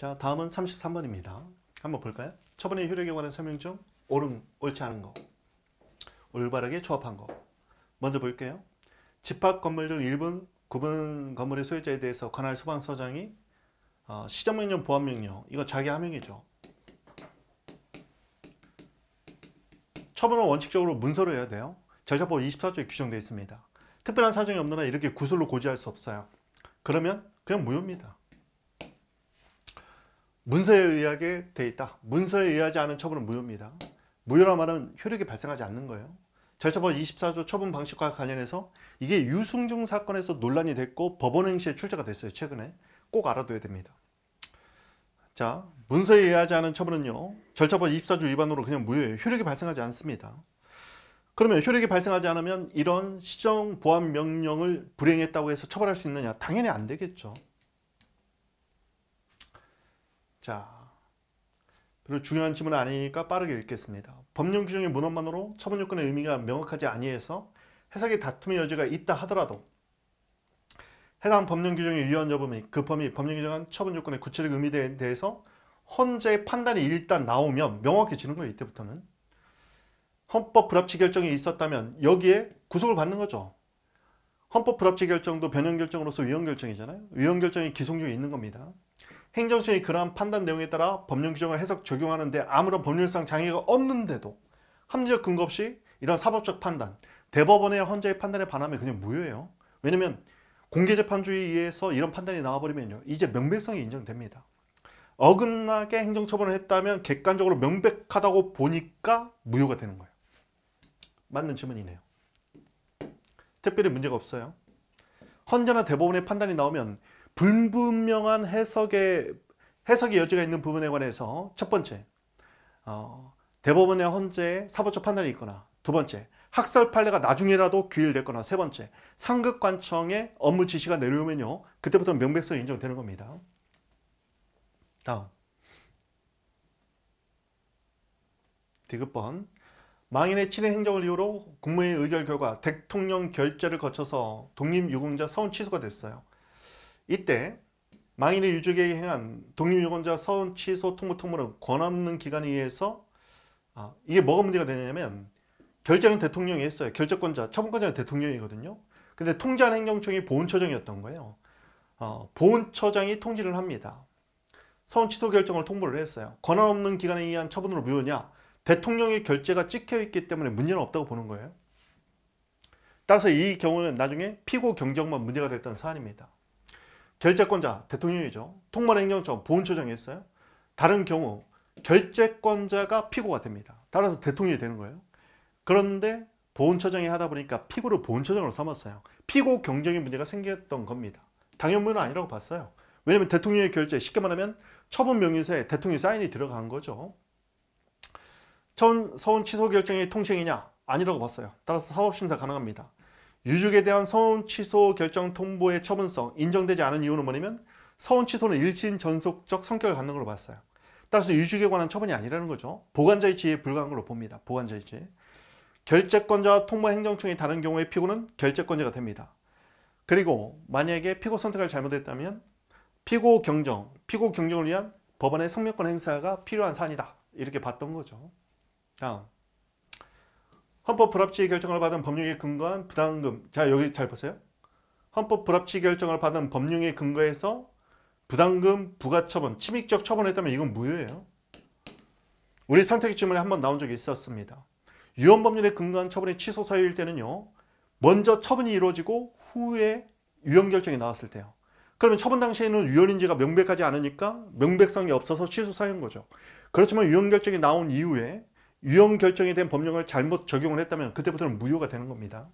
자, 다음은 33번입니다. 한번 볼까요? 처분의 효력에 관한 설명 중 옳은, 옳지 않은 거, 올바르게 조합한 거. 먼저 볼게요. 집합 건물 중 일부 구분 건물의 소유자에 대해서 관할 소방서장이 어, 시정명령, 보안명령, 이거 자기 하명이죠. 처분은 원칙적으로 문서로 해야 돼요. 절차법 24조에 규정되어 있습니다. 특별한 사정이 없느나 이렇게 구술로 고지할 수 없어요. 그러면 그냥 무효입니다. 문서에 의하게 돼 있다. 문서에 의하지 않은 처분은 무효입니다. 무효라 말은 효력이 발생하지 않는 거예요. 절차법 24조 처분 방식과 관련해서 이게 유승중 사건에서 논란이 됐고 법원 행시에 출제가 됐어요. 최근에 꼭 알아둬야 됩니다. 자, 문서에 의하지 않은 처분은요. 절차법 24조 위반으로 그냥 무효예요. 효력이 발생하지 않습니다. 그러면 효력이 발생하지 않으면 이런 시정 보안 명령을 불행했다고 해서 처벌할 수 있느냐? 당연히 안 되겠죠. 자, 별로 중요한 질문 아니니까 빠르게 읽겠습니다. 법령 규정의 문헌만으로 처분 요건의 의미가 명확하지 아니해서 해석의 다툼의 여지가 있다 하더라도 해당 법령 규정의 위헌 여부 및그 범위, 법령 규정한 처분 요건의 구체적 의미에 대해서 헌재의 판단이 일단 나오면 명확해지는 거예요. 이때부터는. 헌법 불합치 결정이 있었다면 여기에 구속을 받는 거죠. 헌법 불합치 결정도 변형 결정으로서 위헌 결정이잖아요. 위헌 결정이 기속력이 있는 겁니다. 행정청이 그러한 판단 내용에 따라 법령 규정을 해석 적용하는데 아무런 법률상 장애가 없는데도 합리적 근거 없이 이런 사법적 판단, 대법원의 헌재의 판단에 반하면 그냥 무효예요. 왜냐면 공개재판주의에 의해서 이런 판단이 나와버리면요. 이제 명백성이 인정됩니다. 어긋나게 행정처분을 했다면 객관적으로 명백하다고 보니까 무효가 되는 거예요. 맞는 질문이네요. 특별히 문제가 없어요. 헌재나 대법원의 판단이 나오면 불분명한 해석의 해석의 여지가 있는 부분에 관해서 첫 번째 어, 대법원의 헌재 사법적 판단이 있거나 두 번째 학설 판례가 나중에라도 귀일됐거나세 번째 상급관청의 업무 지시가 내려오면요 그때부터 명백성이 인정되는 겁니다. 다음 디귿번 망인의 친해 행정을 이유로 국무회의 의결 결과 대통령 결재를 거쳐서 독립유공자 서운 취소가 됐어요. 이때 망인의 유족에게 행한 독립유권자 서운 취소 통보 통보는 권없는 한기간에 의해서 아, 이게 뭐가 문제가 되냐면 결제는 대통령이 했어요. 결제권자, 처분권자는 대통령이거든요. 근데 통제한 행정청이 보훈처장이었던 거예요. 어, 보훈처장이 통지를 합니다. 서운 취소 결정을 통보를 했어요. 권한 없는 기관에 의한 처분으로 무효냐? 대통령의 결제가 찍혀있기 때문에 문제는 없다고 보는 거예요. 따라서 이 경우는 나중에 피고 경정만 문제가 됐던 사안입니다. 결재권자 대통령이죠. 통말 행정처 보훈 처장이했어요 다른 경우 결재권자가 피고가 됩니다. 따라서 대통령이 되는 거예요. 그런데 보훈 처장이 하다 보니까 피고를 보훈 처장으로 삼았어요. 피고 경쟁의 문제가 생겼던 겁니다. 당연무효는 아니라고 봤어요. 왜냐하면 대통령의 결재 쉽게 말하면 처분 명의서에 대통령 사인이 들어간 거죠. 처음 서운 취소 결정이 통칭이냐 아니라고 봤어요. 따라서 사법심사 가능합니다. 유족에 대한 성혼 취소 결정 통보의 처분성 인정되지 않은 이유는 뭐냐면 성혼 취소는 일신 전속적 성격을 갖는 걸로 봤어요. 따라서 유족에 관한 처분이 아니라는 거죠. 보관자의 지에 불과한 걸로 봅니다. 보관자의 지 결재권자와 통보행정청이 다른 경우에 피고는 결재권자가 됩니다. 그리고 만약에 피고 선택을 잘못했다면 피고 경정, 피고 경정을 위한 법원의 성명권 행사가 필요한 사안이다. 이렇게 봤던 거죠. 다음. 헌법 불합치 결정을 받은 법령에 근거한 부담금. 자, 여기 잘 보세요. 헌법 불합치 결정을 받은 법령에 근거해서 부담금 부과처분 침입적 처분했다면 이건 무효예요. 우리 선택의 질문에 한번 나온 적이 있었습니다. 유언법률에 근거한 처분의 취소 사유일 때는요. 먼저 처분이 이루어지고 후에 유언 결정이 나왔을 때요. 그러면 처분 당시에는 유언인지가 명백하지 않으니까 명백성이 없어서 취소 사유인 거죠. 그렇지만 유언 결정이 나온 이후에 유형 결정이된 법령을 잘못 적용을 했다면 그때부터는 무효가 되는 겁니다.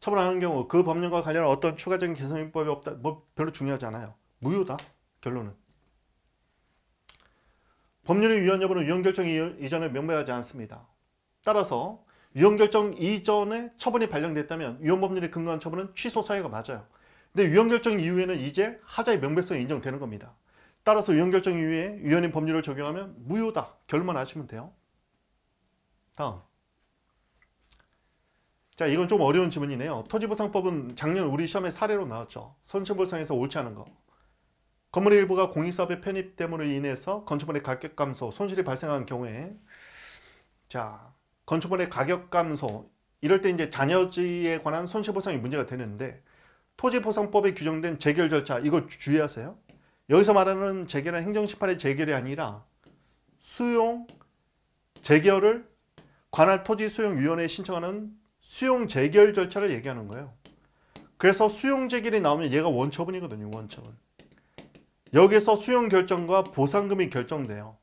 처벌하는 경우 그 법령과 관련한 어떤 추가적인 개선법이 없다. 뭐 별로 중요하지 않아요. 무효다. 결론은. 법률의 위헌 여부는 유형 결정 이전에 명백하지 않습니다. 따라서 유형 결정 이전에 처분이 발령됐다면 위헌 법률에 근거한 처분은 취소 사유가 맞아요. 근데 유형 결정 이후에는 이제 하자의 명백성이 인정되는 겁니다. 따라서 위헌결정이후에위헌인 법률을 적용하면 무효다. 결론만 아시면 돼요. 다음. 자 이건 좀 어려운 질문이네요. 토지보상법은 작년 우리 시험에 사례로 나왔죠. 손실보상에서 옳지 않은 거. 건물의 일부가 공익사업의편입 때문에 인해서 건축물의 가격 감소, 손실이 발생한 경우에 자 건축물의 가격 감소 이럴 때 이제 잔여지에 관한 손실보상이 문제가 되는데 토지보상법에 규정된 재결 절차 이거 주의하세요. 여기서 말하는 재결은 행정심판의 재결이 아니라 수용 재결을 관할 토지 수용위원회에 신청하는 수용 재결 절차를 얘기하는 거예요. 그래서 수용 재결이 나오면 얘가 원처분이거든요. 원처분. 여기서 수용 결정과 보상금이 결정돼요.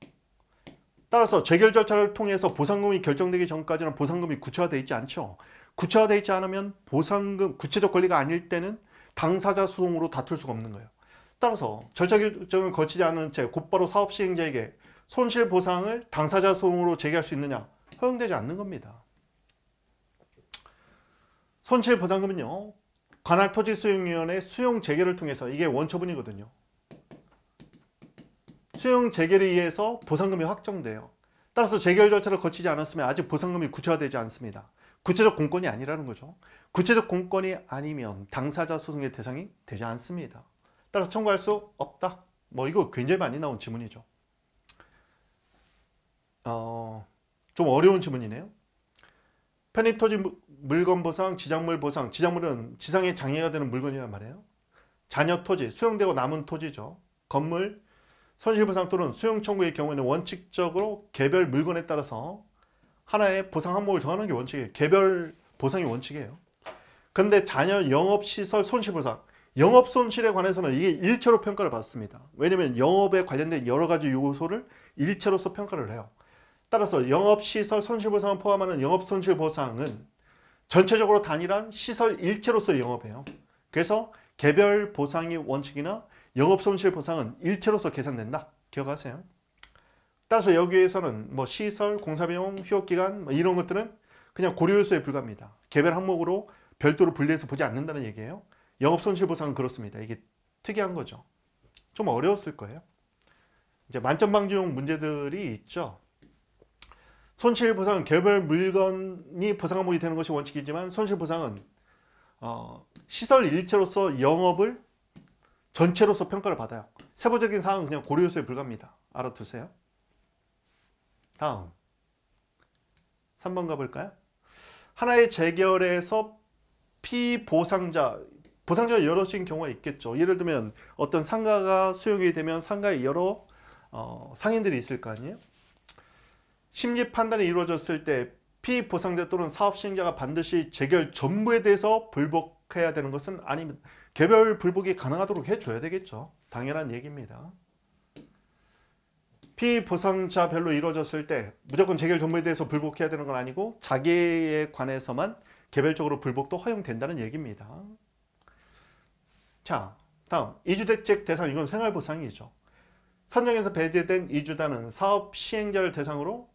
따라서 재결 절차를 통해서 보상금이 결정되기 전까지는 보상금이 구체화되어 있지 않죠. 구체화되어 있지 않으면 보상금 구체적 권리가 아닐 때는 당사자 소송으로 다툴 수가 없는 거예요. 따라서 절차 결정을 거치지 않은 채 곧바로 사업 시행자에게 손실 보상을 당사자 소송으로 제기할 수 있느냐 허용되지 않는 겁니다. 손실 보상금은요. 관할 토지 수용위원회 수용 재개를 통해서 이게 원처분이거든요. 수용 재개를 의해서 보상금이 확정돼요. 따라서 재결 절차를 거치지 않았으면 아직 보상금이 구체화되지 않습니다. 구체적 공권이 아니라는 거죠. 구체적 공권이 아니면 당사자 소송의 대상이 되지 않습니다. 따라서 청구할 수 없다. 뭐 이거 굉장히 많이 나온 지문이죠. 어, 좀 어려운 지문이네요. 편입토지 물건 보상, 지작물 보상, 지작물은 지상에 장애가 되는 물건이란 말이에요. 잔여 토지, 수용되고 남은 토지죠. 건물, 손실보상 또는 수용 청구의 경우에는 원칙적으로 개별 물건에 따라서 하나의 보상 항목을 정하는 게 원칙이에요. 개별 보상이 원칙이에요. 근데 잔여 영업시설 손실보상 영업 손실에 관해서는 이게 일체로 평가를 받습니다. 왜냐면 영업에 관련된 여러 가지 요소를 일체로서 평가를 해요. 따라서 영업시설 손실보상을 포함하는 영업손실보상은 전체적으로 단일한 시설 일체로서 영업해요. 그래서 개별 보상의 원칙이나 영업손실보상은 일체로서 계산된다. 기억하세요. 따라서 여기에서는 뭐 시설, 공사비용, 휴업기간 뭐 이런 것들은 그냥 고려요소에 불과합니다. 개별 항목으로 별도로 분리해서 보지 않는다는 얘기예요. 영업 손실보상은 그렇습니다. 이게 특이한 거죠. 좀 어려웠을 거예요. 이제 만점방지용 문제들이 있죠. 손실보상은 개별 물건이 보상 항목이 되는 것이 원칙이지만 손실보상은 어, 시설 일체로서 영업을 전체로서 평가를 받아요. 세부적인 사항은 그냥 고려 요소에 불과합니다. 알아두세요. 다음 3번 가볼까요? 하나의 재결에서 피보상자 보상자가 여러인 경우가 있겠죠. 예를 들면 어떤 상가가 수용이 되면 상가에 여러 어, 상인들이 있을 거 아니에요. 심리 판단이 이루어졌을 때 피보상자 또는 사업시행자가 반드시 재결 전부에 대해서 불복해야 되는 것은 아니면 개별 불복이 가능하도록 해줘야 되겠죠. 당연한 얘기입니다. 피보상자별로 이루어졌을 때 무조건 재결 전부에 대해서 불복해야 되는 건 아니고 자기에 관해서만 개별적으로 불복도 허용된다는 얘기입니다. 자, 다음 이주대책 대상 이건 생활보상이죠. 선정에서 배제된 이주단은 사업 시행자를 대상으로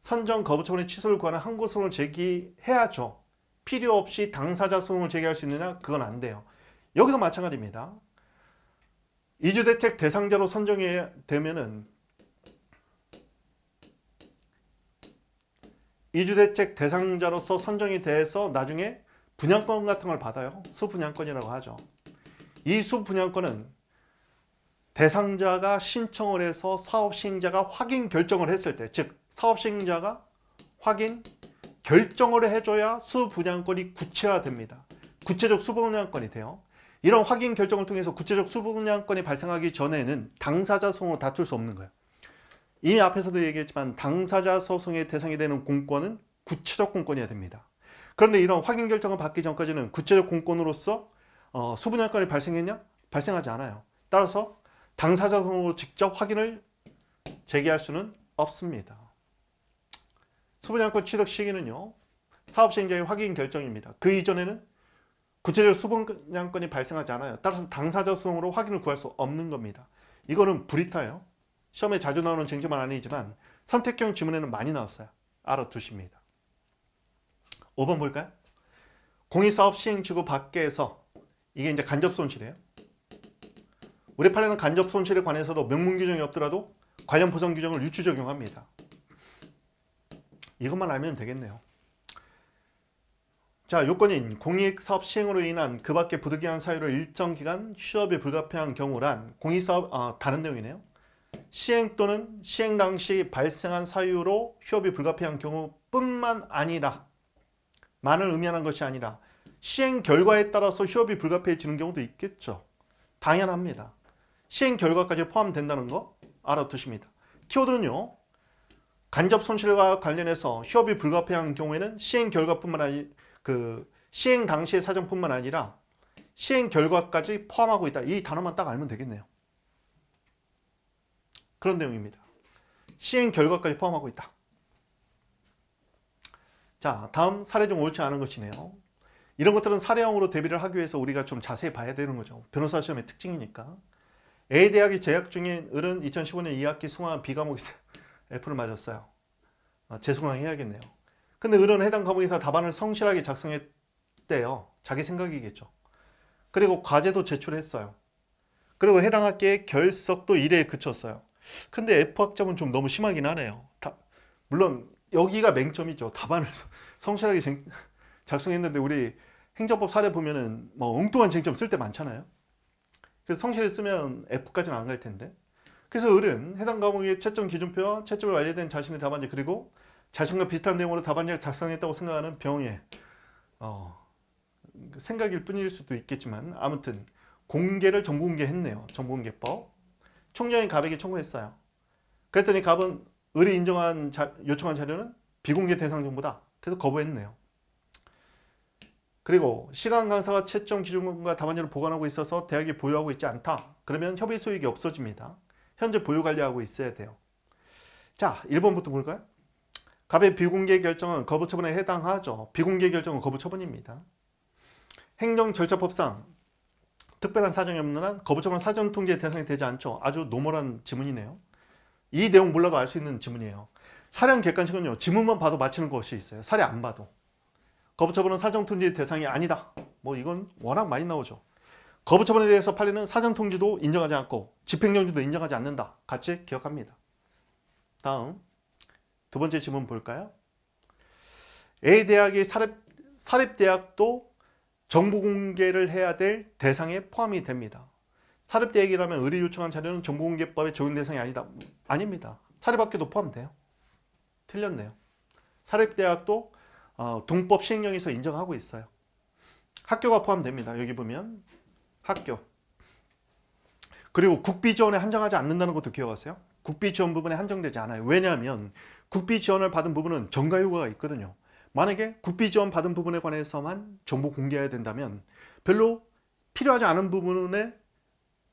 선정 거부 처분의 취소를 구하는 항고 소송을 제기해야죠. 필요 없이 당사자 소송을 제기할 수 있느냐? 그건 안 돼요. 여기서 마찬가지입니다. 이주 대책 대상자로 선정이 되면은 이주 대책 대상자로서 선정이 돼서 나중에 분양권 같은 걸 받아요. 수분양권이라고 하죠. 이수 분양권은 대상자가 신청을 해서 사업 시행자가 확인 결정을 했을 때, 즉 사업 시행자가 확인 결정을 해줘야 수분양권이 구체화됩니다. 구체적 수분양권이 돼요. 이런 확인 결정을 통해서 구체적 수분양권이 발생하기 전에는 당사자 소송을 다툴 수 없는 거예요. 이미 앞에서도 얘기했지만 당사자 소송의 대상이 되는 공권은 구체적 공권이어야 됩니다. 그런데 이런 확인 결정을 받기 전까지는 구체적 공권으로서 어, 수분열까지 발생했냐? 발생하지 않아요. 따라서 당사자 손으로 직접 확인을 제기할 수는 없습니다. 수분양권 취득 시기는요. 사업시행자의 확인 결정입니다. 그 이전에는 구체적 수분양권이 발생하지 않아요. 따라서 당사자 소송으로 확인을 구할 수 없는 겁니다. 이거는 불이타예요. 시험에 자주 나오는 쟁점은 아니지만 선택형 지문에는 많이 나왔어요. 알아두십니다. 5번 볼까요? 공익사업 시행 지구 밖에서 이게 이제 간접 손실이에요. 우리 판례는 간접 손실에 관해서도 명문 규정이 없더라도 관련 보상 규정을 유추 적용합니다. 이것만 알면 되겠네요. 자, 요건인 공익사업 시행으로 인한 그 밖의 부득이한 사유로 일정 기간 휴업이 불가피한 경우란 공익사업, 아, 다른 내용이네요. 시행 또는 시행 당시 발생한 사유로 휴업이 불가피한 경우뿐만 아니라 만을 의미하는 것이 아니라 시행 결과에 따라서 휴업이 불가피해지는 경우도 있겠죠. 당연합니다. 시행 결과까지 포함된다는 거 알아두십니다. 키워드는요. 간접 손실과 관련해서 휴업이 불가피한 경우에는 시행 결과뿐만 아니 그 시행 당시의 사정뿐만 아니라 시행 결과까지 포함하고 있다. 이 단어만 딱 알면 되겠네요. 그런 내용입니다. 시행 결과까지 포함하고 있다. 자, 다음 사례 중 옳지 않은 것이네요. 이런 것들은 사례형으로 대비를 하기 위해서 우리가 좀 자세히 봐야 되는 거죠. 변호사 시험의 특징이니까. A 대학이 재학 중인 을은 2015년 2학기 수강한 B 과목이 F를 맞았어요. 아, 재수강해야겠네요. 근데 을은 해당 과목에서 답안을 성실하게 작성했대요. 자기 생각이겠죠. 그리고 과제도 제출했어요. 그리고 해당 학기의 결석도 1회에 그쳤어요. 근데 F학점은 좀 너무 심하긴 하네요. 다, 물론 여기가 맹점이죠. 답안을 성실하게 작성했는데 우리 행정법 사례 보면은 뭐 엉뚱한 쟁점 쓸 때 많잖아요. 그래서 성실에 쓰면 F까지는 안 갈 텐데. 그래서 을은 해당 과목의 채점 기준표와 채점에 완료된 자신의 답안지 그리고 자신과 비슷한 내용으로 답안지를 작성했다고 생각하는 병의 어, 생각일 뿐일 수도 있겠지만 아무튼 공개를 정 공개했네요. 정 공개법. 총장이 갑에게 청구했어요. 그랬더니 갑은 을이 인정한 자, 요청한 자료는 비공개 대상 정보다. 그래서 거부했네요. 그리고 시간 강사가 채점 기준과 금 답안지를 보관하고 있어서 대학이 보유하고 있지 않다. 그러면 협의 소익이 없어집니다. 현재 보유 관리하고 있어야 돼요. 자, 1번부터 볼까요? 갑의 비공개 결정은 거부 처분에 해당하죠. 비공개 결정은 거부 처분입니다. 행정 절차법상 특별한 사정이 없는 한 거부 처분 사전 통지의 대상이 되지 않죠. 아주 노멀한 지문이네요. 이 내용 몰라도 알 수 있는 지문이에요. 사령 객관식은요. 지문만 봐도 맞히는 것이 있어요. 사례 안 봐도. 거부처분은 사정통지 대상이 아니다. 뭐 이건 워낙 많이 나오죠. 거부처분에 대해서 팔리는 사정통지도 인정하지 않고 집행정지도 인정하지 않는다. 같이 기억합니다. 다음 두 번째 질문 볼까요? A 대학이 사립, 사립대학도 정보 공개를 해야 될 대상에 포함이 됩니다. 사립대학이라면 의뢰 요청한 자료는 정보공개법의 적용 대상이 아니다. 아닙니다. 사립학교도 포함돼요. 틀렸네요. 사립대학도 어, 동법 시행령에서 인정하고 있어요. 학교가 포함됩니다. 여기 보면 학교. 그리고 국비 지원에 한정하지 않는다는 것도 기억하세요. 국비 지원 부분에 한정되지 않아요. 왜냐하면 국비 지원을 받은 부분은 정가 효과가 있거든요. 만약에 국비 지원 받은 부분에 관해서만 정보 공개해야 된다면 별로 필요하지 않은 부분에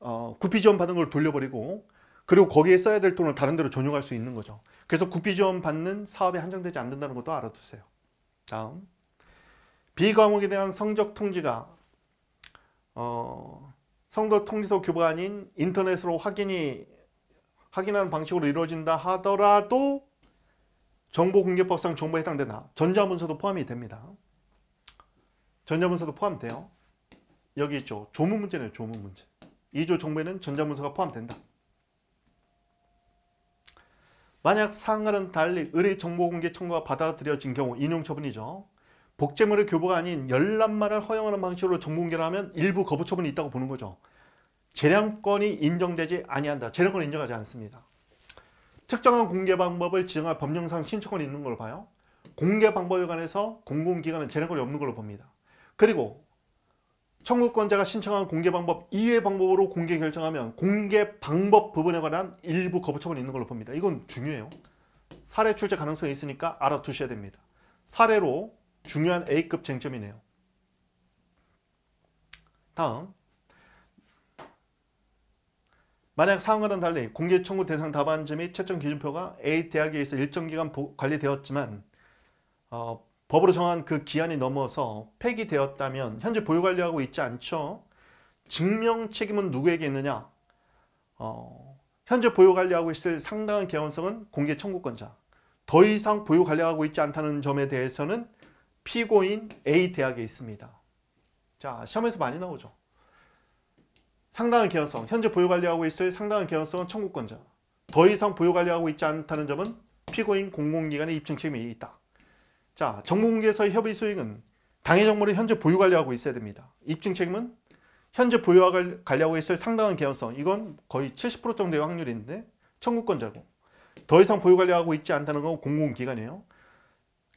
어, 국비 지원 받은 걸 돌려버리고 그리고 거기에 써야 될 돈을 다른 데로 전용할 수 있는 거죠. 그래서 국비 지원 받는 사업에 한정되지 않는다는 것도 알아두세요. 다음 B 과목에 대한 성적 통지가 어, 성적 통지서 교부가 아닌 인터넷으로 확인이 확인하는 방식으로 이루어진다 하더라도 정보공개법상 정보에 해당된다. 전자문서도 포함이 됩니다. 전자문서도 포함돼요. 여기 있죠. 조문 문제네요. 조문 문제. 2조 정보에는 전자문서가 포함된다. 만약 상하는 달리 의의 정보공개 청구가 받아들여진 경우 인용처분이죠. 복제물의 교부가 아닌 열람말을 허용하는 방식으로 정보공개를 하면 일부 거부 처분이 있다고 보는 거죠. 재량권이 인정되지 아니한다. 재량권 인정하지 않습니다. 특정한 공개 방법을 지정할 법령상 신청권이 있는 걸로 봐요. 공개 방법에 관해서 공공기관은 재량권이 없는 걸로 봅니다. 그리고 청구권자가 신청한 공개 방법 이외 의 방법으로 공개 결정하면 공개 방법 부분에 관한 일부 거부 처분이 있는 걸로 봅니다. 이건 중요해요. 사례 출제 가능성이 있으니까 알아두셔야 됩니다. 사례로 중요한 A급 쟁점이네요. 다음 만약 상황과는 달리 공개 청구 대상 답안지 및 채점 기준표가 A 대학에 의해서 일정 기간 관리되었지만 어, 법으로 정한 그 기한이 넘어서 폐기되었다면 현재 보유관리하고 있지 않죠. 증명 책임은 누구에게 있느냐? 어, 현재 보유관리하고 있을 상당한 개연성은 공개 청구권자. 더 이상 보유관리하고 있지 않다는 점에 대해서는 피고인 A 대학에 있습니다. 자, 시험에서 많이 나오죠. 상당한 개연성, 현재 보유관리하고 있을 상당한 개연성은 청구권자. 더 이상 보유관리하고 있지 않다는 점은 피고인 공공기관의 입증 책임이 있다. 자, 정보공개에서의 협의 수익은 당해 정보를 현재 보유 관리하고 있어야 됩니다. 입증 책임은 현재 보유 관리하고 있을 상당한 개연성, 이건 거의 70% 정도의 확률인데 청구권자고 더 이상 보유 관리하고 있지 않다는 건 공공기관이에요.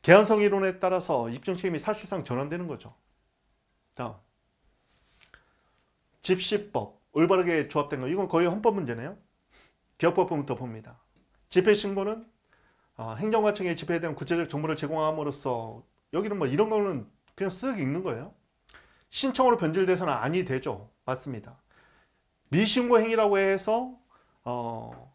개연성 이론에 따라서 입증 책임이 사실상 전환되는 거죠. 다음. 집시법, 올바르게 조합된 거. 이건 거의 헌법 문제네요. 기업법부터 봅니다. 집회신고는 아, 행정과청의 집회에 대한 구체적 정보를 제공함으로써 여기는 뭐 이런 거는 그냥 쓱 읽는 거예요. 신청으로 변질돼서는 아니 되죠. 맞습니다. 미신고 행위라고 해서 어,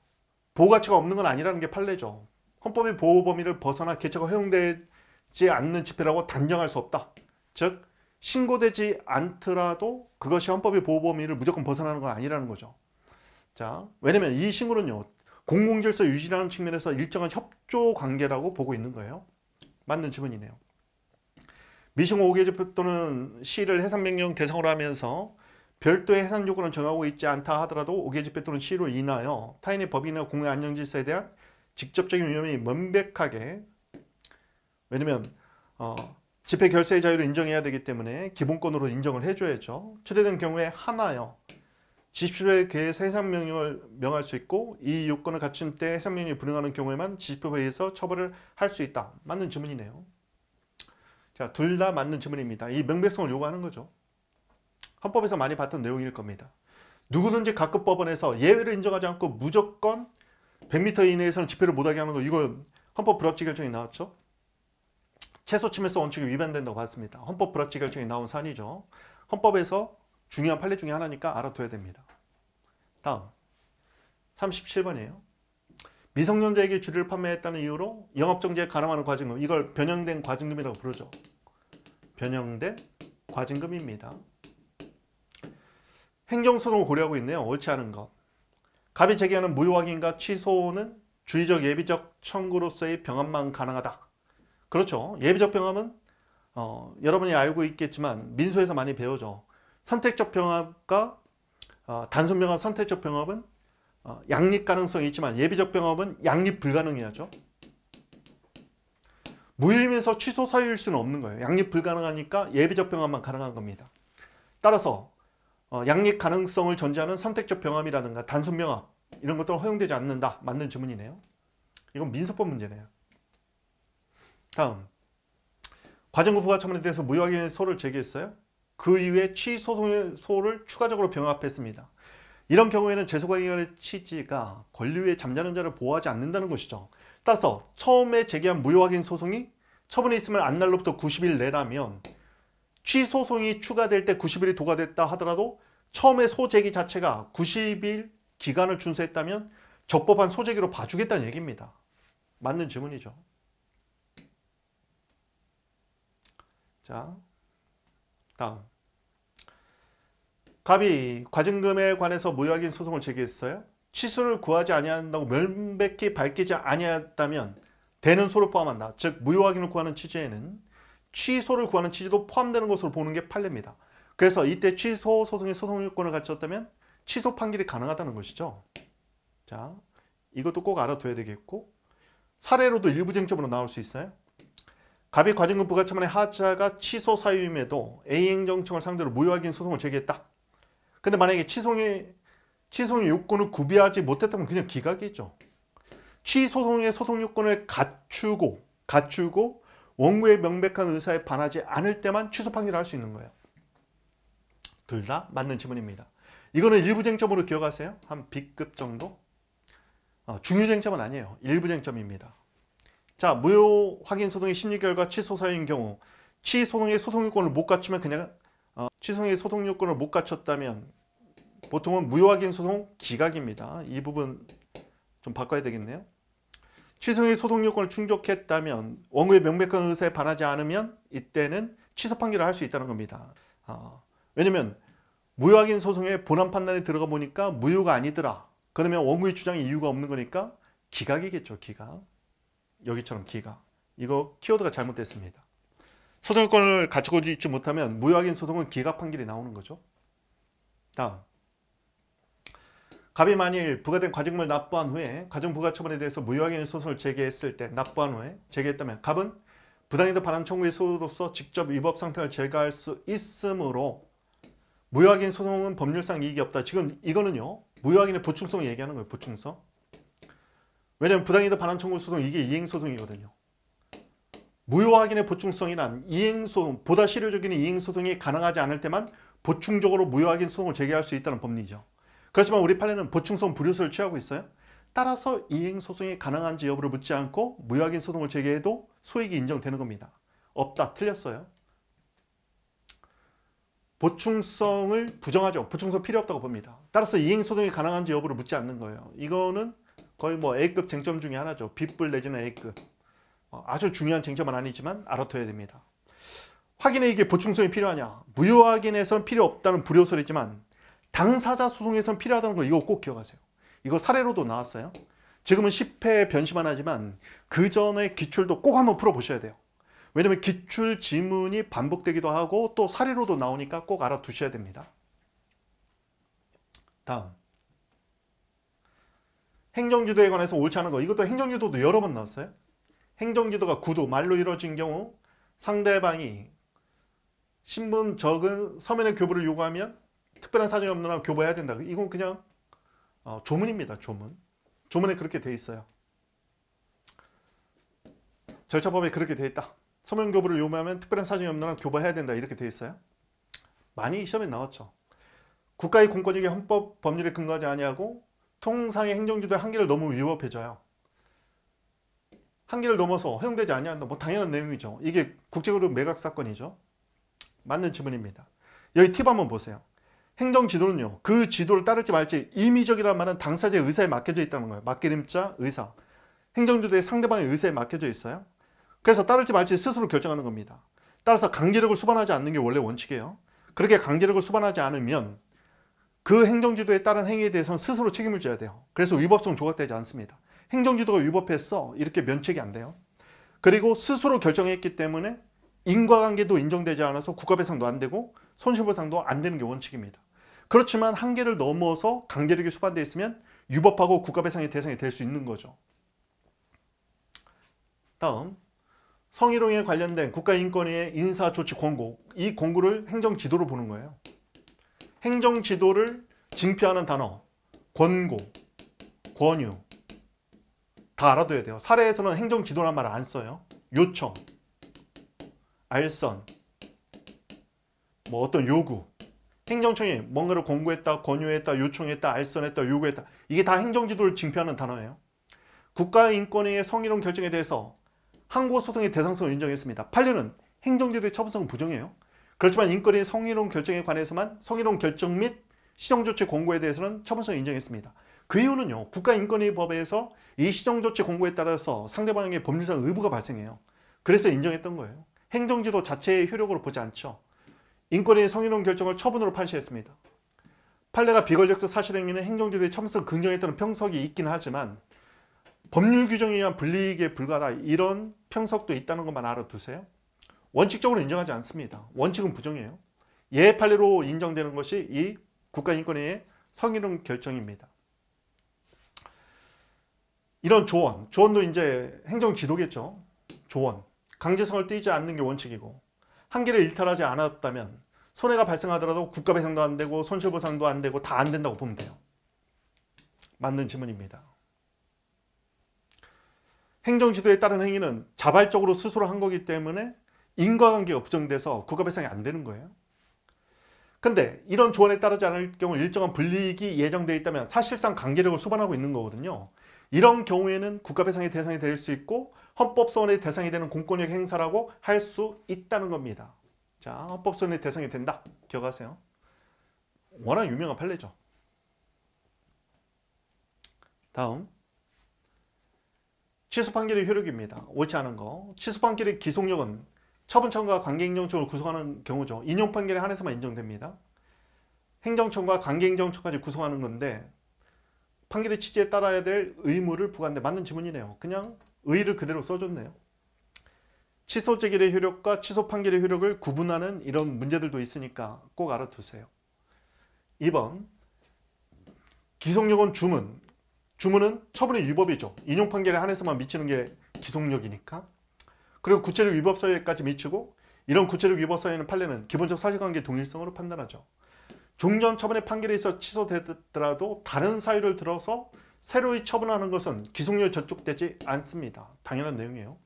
보호 가치가 없는 건 아니라는 게 판례죠. 헌법의 보호 범위를 벗어나 개체가 허용되지 않는 집회라고 단정할 수 없다. 즉 신고되지 않더라도 그것이 헌법의 보호 범위를 무조건 벗어나는 건 아니라는 거죠. 자, 왜냐면 이 신고는요. 공공질서 유지라는 측면에서 일정한 협조 관계라고 보고 있는 거예요. 맞는 질문이네요. 미싱 5개 집회또는 시를 해상명령 대상으로 하면서 별도의 해산 요구는 정하고 있지 않다 하더라도 5개 집회 또는 시로 인하여 타인의 법이나 인 공의 안정질서에 대한 직접적인 위험이 명백하게 왜냐면 어, 집회 결사의 자유를 인정해야 되기 때문에 기본권으로 인정을 해줘야죠. 최대된 경우에 하나요. 지식표에 의해서 해상명령을 명할 수 있고 이 요건을 갖춘 때 해상명령이 불응하는 경우에만 지식표에 의해서 처벌을 할 수 있다. 맞는 질문이네요 자, 둘 다 맞는 질문입니다이 명백성을 요구하는 거죠. 헌법에서 많이 봤던 내용일 겁니다. 누구든지 각급 법원에서 예외를 인정하지 않고 무조건 100m 이내에서는 집회를 못하게 하는 거 이거 헌법 불합치 결정이 나왔죠. 최소 침해서 원칙이 위반된다고 봤습니다. 헌법 불합치 결정이 나온 사안이죠. 헌법에서 중요한 판례 중에 하나니까 알아둬야 됩니다. 다음 37번이에요. 미성년자에게 주를 판매했다는 이유로 영업정지에 가름하는 과징금 이걸 변형된 과징금이라고 부르죠. 변형된 과징금입니다. 행정소송을 고려하고 있네요. 옳지 않은 것. 갑이 제기하는 무효확인과 취소는 주의적 예비적 청구로서의 병합만 가능하다. 그렇죠. 예비적 병합은 어, 여러분이 알고 있겠지만 민소에서 많이 배우죠. 선택적 병합과 어, 단순 병합, 선택적 병합은 어, 양립 가능성이 있지만 예비적 병합은 양립 불가능해야죠. 무의미해서 취소 사유일 수는 없는 거예요. 양립 불가능하니까 예비적 병합만 가능한 겁니다. 따라서 어, 양립 가능성을 전제하는 선택적 병합이라든가 단순 병합 이런 것들은 허용되지 않는다. 맞는 주문이네요. 이건 민소법 문제네요. 다음 과정부 과처분에 대해서 무효 확인 소를 제기했어요. 그 이후에 취소를 추가적으로 병합했습니다. 이런 경우에는 재소강의의 취지가 권리위에 잠자는 자를 보호하지 않는다는 것이죠. 따라서 처음에 제기한 무효확인 소송이 처분이 있으면 안 날로부터 90일 내라면 취소송이 추가될 때 90일이 도가됐다 하더라도 처음에 소제기 자체가 90일 기간을 준수했다면 적법한 소제기로 봐주겠다는 얘기입니다. 맞는 질문이죠. 자, 다음. 갑이 과징금에 관해서 무효하 소송을 제기했어요. 취소를 구하지 아니한다고 명백히 밝히지 아니했다면 되는 소를 포함한다. 즉 무효확인을 구하는 취지에는 취소를 구하는 취지도 포함되는 것으로 보는 게 판례입니다. 그래서 이때 취소 소송의 소송 요건을 갖췄다면 취소 판결이 가능하다는 것이죠. 자, 이것도 꼭 알아둬야 되겠고 사례로도 일부 쟁점으로 나올 수 있어요. 갑의 과징금 부과처분의 하자가 취소 사유임에도 A행정청을 상대로 무효확인 소송을 제기했다. 근데 만약에 취소의, 취소의 요건을 구비하지 못했다면 그냥 기각이죠. 취소송의 소송 요건을 갖추고 갖추고 원고의 명백한 의사에 반하지 않을 때만 취소 판결을 할 수 있는 거예요. 둘 다 맞는 지문입니다. 이거는 일부 쟁점으로 기억하세요. 한 B급 정도? 어, 중요 쟁점은 아니에요. 일부 쟁점입니다. 자, 무효 확인 소송의 심리결과 취소사유인 경우 취소송의 소송요건을 못 갖추면 그냥 어, 취소송의 소송요건을 못 갖췄다면 보통은 무효 확인 소송 기각입니다. 이 부분 좀 바꿔야 되겠네요. 취소의 소송요건을 충족했다면 원고의 명백한 의사에 반하지 않으면 이때는 취소 판결을 할 수 있다는 겁니다. 어, 왜냐면 무효 확인 소송에 본안 판단이 들어가 보니까 무효가 아니더라. 그러면 원고의 주장이 이유가 없는 거니까 기각이겠죠. 기각. 여기처럼 기가. 이거 키워드가 잘못됐습니다. 소송권을 갖추고 있지 못하면 무효인 소송은 기각 판결이 나오는 거죠. 다음. 갑이 만일 부과된 과징금을 납부한 후에 가정부가처분에 대해서 무효인 소송을 제기했을 때 납부한 후에 제기했다면 갑은 부당이득 반환 청구의 소로서 직접 위법 상태를 제거할 수 있으므로 무효인 소송은 법률상 이익이 없다. 지금 이거는요. 무효인의 보충성 얘기하는 거예요. 보충성. 왜냐하면 부당이득 반환 청구 소송 이게 이행 소송이거든요. 무효 확인의 보충성이란 이행 소송 보다 실효적인 이행 소송이 가능하지 않을 때만 보충적으로 무효 확인 소송을 제기할 수 있다는 법리죠. 그렇지만 우리 판례는 보충성 불효수를 취하고 있어요. 따라서 이행 소송이 가능한지 여부를 묻지 않고 무효 확인 소송을 제기해도 소익이 인정되는 겁니다. 없다 틀렸어요. 보충성을 부정하죠. 보충성 필요 없다고 봅니다. 따라서 이행 소송이 가능한지 여부를 묻지 않는 거예요. 이거는 거의 뭐 A급 쟁점 중에 하나죠. 빗불 내지는 A급. 어, 아주 중요한 쟁점은 아니지만 알아둬야 됩니다. 확인에 이게 보충성이 필요하냐? 무효 확인에선 필요 없다는 불효 설이지만 당사자 소송에선 필요하다는 거 이거 꼭 기억하세요. 이거 사례로도 나왔어요. 지금은 10회 변심만 하지만 그 전에 기출도 꼭 한번 풀어보셔야 돼요. 왜냐면 기출 지문이 반복되기도 하고 또 사례로도 나오니까 꼭 알아두셔야 됩니다. 다음. 행정지도에 관해서 옳지 않은 거 이것도 행정지도도 여러 번 나왔어요. 행정지도가 구도 말로 이루어진 경우 상대방이 신분 적은 서면의 교부를 요구하면 특별한 사정이 없는 한 교부해야 된다. 이건 그냥 어, 조문입니다. 조문. 조문에 그렇게 돼 있어요. 절차법에 그렇게 돼 있다. 서면 교부를 요구하면 특별한 사정이 없는 한 교부해야 된다. 이렇게 돼 있어요. 많이 시험에 나왔죠. 국가의 공권력의 헌법 법률에 근거하지 아니하고 통상의 행정지도의 한계를 너무 위협해줘요. 한계를 넘어서 허용되지 아니한다. 뭐 당연한 내용이죠. 이게 국제그룹 매각 사건이죠. 맞는 질문입니다. 여기 팁 한번 보세요. 행정 지도는요. 그 지도를 따를지 말지 임의적이라는 말은 당사자의 의사에 맡겨져 있다는 거예요. 맡기림자 의사. 행정지도의 상대방의 의사에 맡겨져 있어요. 그래서 따를지 말지 스스로 결정하는 겁니다. 따라서 강제력을 수반하지 않는 게 원래 원칙이에요. 그렇게 강제력을 수반하지 않으면 그 행정지도에 따른 행위에 대해서는 스스로 책임을 져야 돼요. 그래서 위법성 조각되지 않습니다. 행정지도가 위법했어 이렇게 면책이 안 돼요. 그리고 스스로 결정했기 때문에 인과관계도 인정되지 않아서 국가배상도 안 되고 손실보상도 안 되는 게 원칙입니다. 그렇지만 한계를 넘어서 강제력이 수반되어 있으면 유법하고 국가배상의 대상이 될 수 있는 거죠. 다음 성희롱에 관련된 국가인권위의 인사조치 권고 이 권고를 행정지도로 보는 거예요. 행정 지도를 징표하는 단어 권고, 권유 다 알아둬야 돼요. 사례에서는 행정 지도란 말을 안 써요. 요청, 알선, 뭐 어떤 요구 행정청이 뭔가를 권고했다, 권유했다, 요청했다, 알선했다, 요구했다 이게 다 행정지도를 징표하는 단어예요. 국가인권회의 성희롱 결정에 대해서 항고소송의 대상성을 인정했습니다. 판례는 행정제도의 처분성은 부정해요. 그렇지만 인권위 성희롱 결정에 관해서만 성희롱 결정 및 시정조치 공고에 대해서는 처분성을 인정했습니다. 그 이유는요. 국가인권위법에서 이 시정조치 공고에 따라서 상대방에게 법률상 의무가 발생해요. 그래서 인정했던 거예요. 행정지도 자체의 효력으로 보지 않죠. 인권위 성희롱 결정을 처분으로 판시했습니다. 판례가 비권력적 사실행위는 행정지도의 처분성 긍정했다는 평석이 있긴 하지만 법률 규정에 의한 불리익에 불과하다 이런 평석도 있다는 것만 알아두세요. 원칙적으로 인정하지 않습니다. 원칙은 부정이에요. 예외 판례로 인정되는 것이 이 국가인권회의 성희롱 결정입니다. 이런 조언, 조언도 이제 행정지도겠죠. 조언, 강제성을 띄지 않는 게 원칙이고 한계를 일탈하지 않았다면 손해가 발생하더라도 국가배상도 안 되고 손실보상도 안 되고 다 안 된다고 보면 돼요. 맞는 지문입니다. 행정지도에 따른 행위는 자발적으로 스스로 한 거기 때문에 인과관계가 부정돼서 국가배상이 안 되는 거예요. 근데 이런 조언에 따르지 않을 경우 일정한 불이익이 예정되어 있다면 사실상 강제력을 수반하고 있는 거거든요. 이런 경우에는 국가배상의 대상이 될 수 있고 헌법소원의 대상이 되는 공권력 행사라고 할 수 있다는 겁니다. 자, 헌법소원의 대상이 된다. 기억하세요. 워낙 유명한 판례죠. 다음 취소 판결의 효력입니다. 옳지 않은 거. 취소 판결의 기속력은 처분청과 관계행정청을 구성하는 경우죠. 인용 판결에 한해서만 인정됩니다. 행정청과 관계행정청까지 구성하는 건데 판결의 취지에 따라야 될 의무를 부과한데 맞는 지문이네요. 그냥 의의를 그대로 써줬네요. 취소 제기의 효력과 취소 판결의 효력을 구분하는 이런 문제들도 있으니까 꼭 알아두세요. 2번 기속력은 주문 주문은 처분의 위법이죠. 인용 판결에 한해서만 미치는 게 기속력이니까 그리고 구체적 위법 사유에까지 미치고 이런 구체적 위법 사유는 판례는 기본적 사실관계 동일성으로 판단하죠. 종전 처분의 판결에 있어 취소되더라도 다른 사유를 들어서 새로이 처분하는 것은 기속률에 저촉되지 않습니다. 당연한 내용이에요.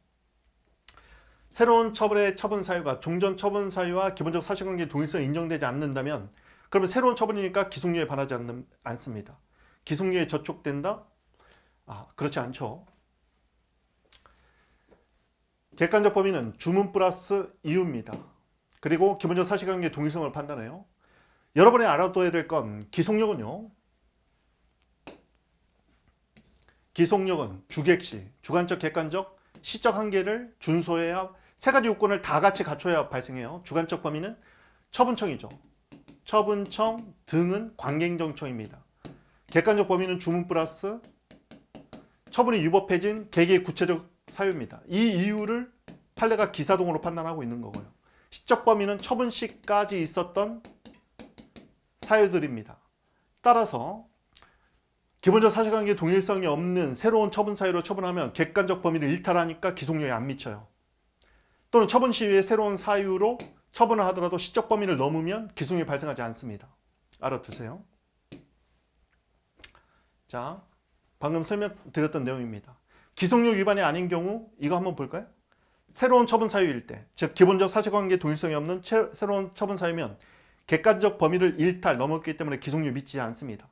새로운 처분의 처분 사유가 종전 처분 사유와 기본적 사실관계 동일성이 인정되지 않는다면 그러면 새로운 처분이니까 기속률에 반하지 않는, 않습니다. 기속률에 저촉된다? 아, 그렇지 않죠. 객관적 범위는 주문 플러스 이유입니다. 그리고 기본적 사실관계 동일성을 판단해요. 여러분이 알아둬야 될 건 기속력은요. 기속력은 주객시, 주관적, 객관적, 시적 한계를 준소해야 세 가지 요건을 다 같이 갖춰야 발생해요. 주관적 범위는 처분청이죠. 처분청 등은 관갱정청입니다. 객관적 범위는 주문 플러스 처분이 유법해진 개개의 구체적 사유입니다. 이 이유를 판례가 기사동으로 판단하고 있는 거고요. 시적 범위는 처분 시까지 있었던 사유들입니다. 따라서 기본적 사실관계 동일성이 없는 새로운 처분 사유로 처분하면 객관적 범위를 일탈하니까 기속력에 안 미쳐요. 또는 처분 시의 새로운 사유로 처분을 하더라도 시적 범위를 넘으면 기속력이 발생하지 않습니다. 알아두세요. 자, 방금 설명드렸던 내용입니다. 기속력 위반이 아닌 경우 이거 한번 볼까요? 새로운 처분 사유일 때, 즉 기본적 사실관계 동일성이 없는 채, 새로운 처분 사유면 객관적 범위를 일탈 넘었기 때문에 기속력 믿지 않습니다.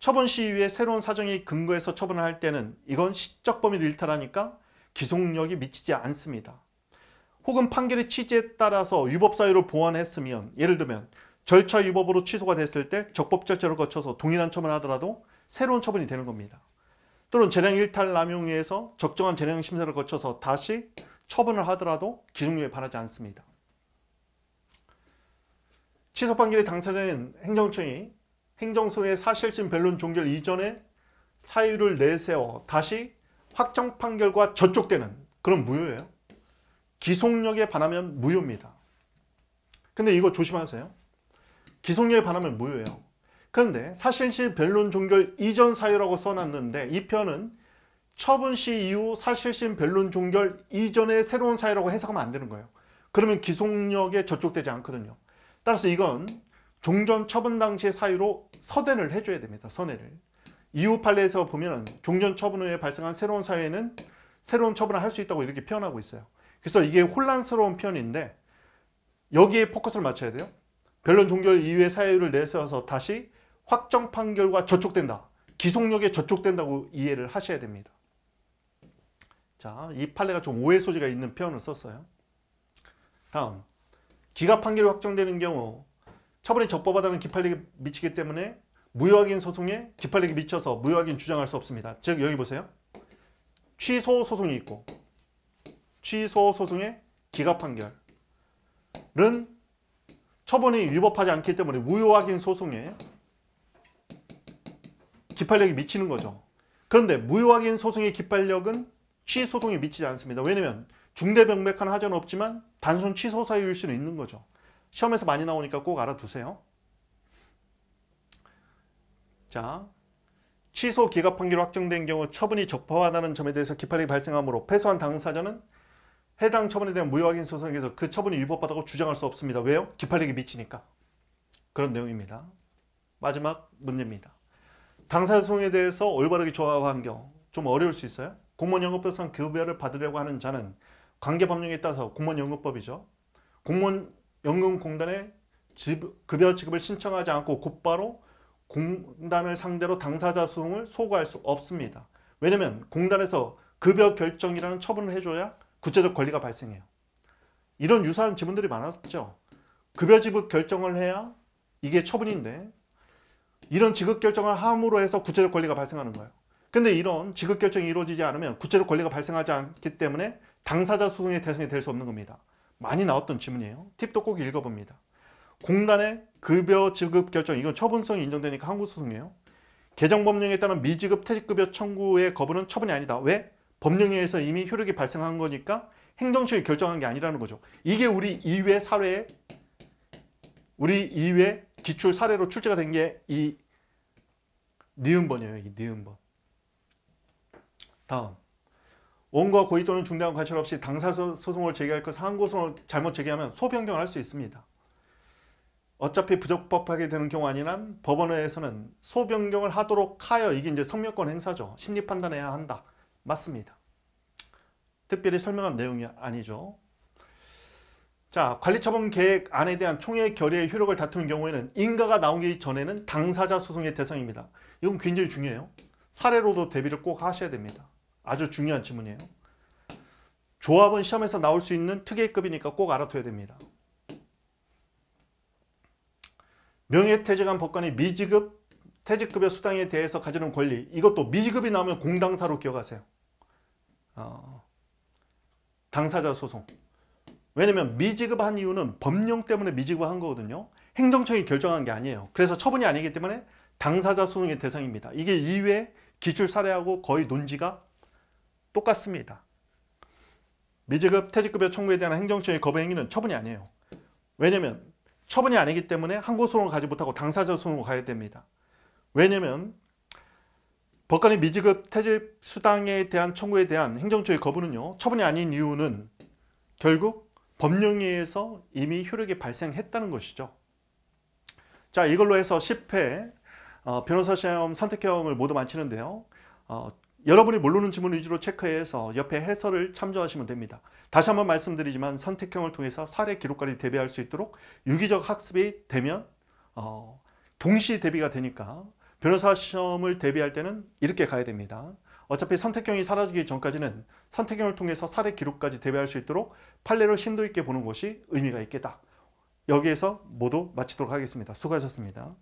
처분 시위에 새로운 사정이 근거해서 처분을 할 때는 이건 시적 범위를 일탈하니까 기속력이 미치지 않습니다. 혹은 판결의 취지에 따라서 위법 사유로 보완했으면 예를 들면 절차 위법으로 취소가 됐을 때 적법 절차를 거쳐서 동일한 처분을 하더라도 새로운 처분이 되는 겁니다. 또는 재량 일탈 남용에서 의해 적정한 재량 심사를 거쳐서 다시 처분을 하더라도 기준료에 반하지 않습니다. 취소 판결이 당사자인 행정청이 행정소의 사실심 변론 종결 이전에 사유를 내세워 다시 확정 판결과 저촉되는 그런 무효예요. 기속력에 반하면 무효입니다. 근데 이거 조심하세요. 기속력에 반하면 무효예요. 그런데 사실시 변론 종결 이전 사유라고 써놨는데 이 편은 처분 시 이후 사실심 변론 종결 이전의 새로운 사유라고 해석하면 안 되는 거예요. 그러면 기속력에 저촉되지 않거든요. 따라서 이건 종전 처분 당시의 사유로 서대를 해줘야 됩니다. 선회를. 이후 판례에서 보면 종전 처분 후에 발생한 새로운 사유에는 새로운 처분을 할 수 있다고 이렇게 표현하고 있어요. 그래서 이게 혼란스러운 표현인데 여기에 포커스를 맞춰야 돼요. 변론 종결 이후의 사유를 내세워서 다시 확정 판결과 저촉된다. 기속력에 저촉된다고 이해를 하셔야 됩니다. 자, 이 판례가 좀 오해 소지가 있는 표현을 썼어요. 다음, 기각 판결이 확정되는 경우 처벌이 적법하다는 기판례에 미치기 때문에 무효확인 소송에 기판례에 미쳐서 무효확인 주장할 수 없습니다. 즉 여기 보세요. 취소 소송이 있고 취소 소송의 기각 판결은 처분이 위법하지 않기 때문에 무효확인 소송에 기판력이 미치는 거죠. 그런데 무효확인 소송의 기판력은 취소송에 미치지 않습니다. 왜냐면 중대병맥한 하자는 없지만 단순 취소 사유일 수는 있는 거죠. 시험에서 많이 나오니까 꼭 알아두세요. 자, 취소 기각 판결 확정된 경우 처분이 적법하다는 점에 대해서 기판력이 발생하므로 패소한 당사자는 해당 처분에 대한 무효확인 소송에서 그 처분이 위법하다고 주장할 수 없습니다. 왜요? 기판력이 미치니까. 그런 내용입니다. 마지막 문제입니다. 당사자송에 대해서 올바르게 조합한 경우 좀 어려울 수 있어요. 공무원 연금법상 급여를 받으려고 하는 자는 관계법령에 따라서 공무원 연금법이죠. 공무원 연금공단에 급여 지급을 신청하지 않고 곧바로 공단을 상대로 당사자 소송을 소구할 수 없습니다. 왜냐하면 공단에서 급여 결정이라는 처분을 해줘야 구체적 권리가 발생해요. 이런 유사한 지문들이 많았죠. 급여 지급 결정을 해야 이게 처분인데 이런 지급결정을 함으로 해서 구체적 권리가 발생하는 거예요. 근데 이런 지급결정이 이루어지지 않으면 구체적 권리가 발생하지 않기 때문에 당사자 소송의 대상이 될 수 없는 겁니다. 많이 나왔던 질문이에요. 팁도 꼭 읽어봅니다. 공단의 급여 지급 결정, 이건 처분성이 인정되니까 한국소송이에요. 개정법령에 따른 미지급 퇴직급여 청구의 거부는 처분이 아니다. 왜? 법령에서 의해 이미 효력이 발생한 거니까 행정처에 결정한 게 아니라는 거죠. 이게 우리 이회 사례에 우리 2회 기출 사례로 출제가 된 게 이 니은번이에요. 이 니은번. 다음. 원고 고의 또는 중대한 관찰 없이 당사 소송을 제기할 것상고소송 그 잘못 제기하면 소변경을 할 수 있습니다. 어차피 부적법하게 되는 경우 아니란 법원에서는 소변경을 하도록 하여 이게 이제 성명권 행사죠. 심리 판단해야 한다. 맞습니다. 특별히 설명한 내용이 아니죠. 자 관리처분 계획 안에 대한 총회 결의의 효력을 다투는 경우에는 인가가 나오기 전에는 당사자 소송의 대상입니다. 이건 굉장히 중요해요. 사례로도 대비를 꼭 하셔야 됩니다. 아주 중요한 질문이에요. 조합은 시험에서 나올 수 있는 특혜급이니까 꼭 알아둬야 됩니다. 명예퇴직한 법관이 미지급, 퇴직급여 수당에 대해서 가지는 권리 이것도 미지급이 나오면 공당사로 기억하세요. 어, 당사자 소송 왜냐면 미지급한 이유는 법령 때문에 미지급한 거거든요. 행정청이 결정한 게 아니에요. 그래서 처분이 아니기 때문에 당사자 소송의 대상입니다. 이게 이외 기출 사례하고 거의 논지가 똑같습니다. 미지급, 퇴직급여 청구에 대한 행정처의 거부 행위는 처분이 아니에요. 왜냐면 처분이 아니기 때문에 항고 소송을 가지 못하고 당사자 소송을 가야 됩니다. 왜냐면 법관의 미지급 퇴직 수당에 대한 청구에 대한 행정처의 거부는요. 처분이 아닌 이유는 결국 법령에 의해서 이미 효력이 발생했다는 것이죠. 자 이걸로 해서 10회 어, 변호사 시험 선택형을 모두 마치는데요. 어, 여러분이 모르는 지문 위주로 체크해서 옆에 해설을 참조하시면 됩니다. 다시 한번 말씀드리지만 선택형을 통해서 사례 기록까지 대비할 수 있도록 유기적 학습이 되면 어, 동시 대비가 되니까 변호사 시험을 대비할 때는 이렇게 가야 됩니다. 어차피 선택형이 사라지기 전까지는 선택형을 통해서 사례 기록까지 대비할 수 있도록 판례를 심도 있게 보는 것이 의미가 있겠다. 여기에서 모두 마치도록 하겠습니다. 수고하셨습니다.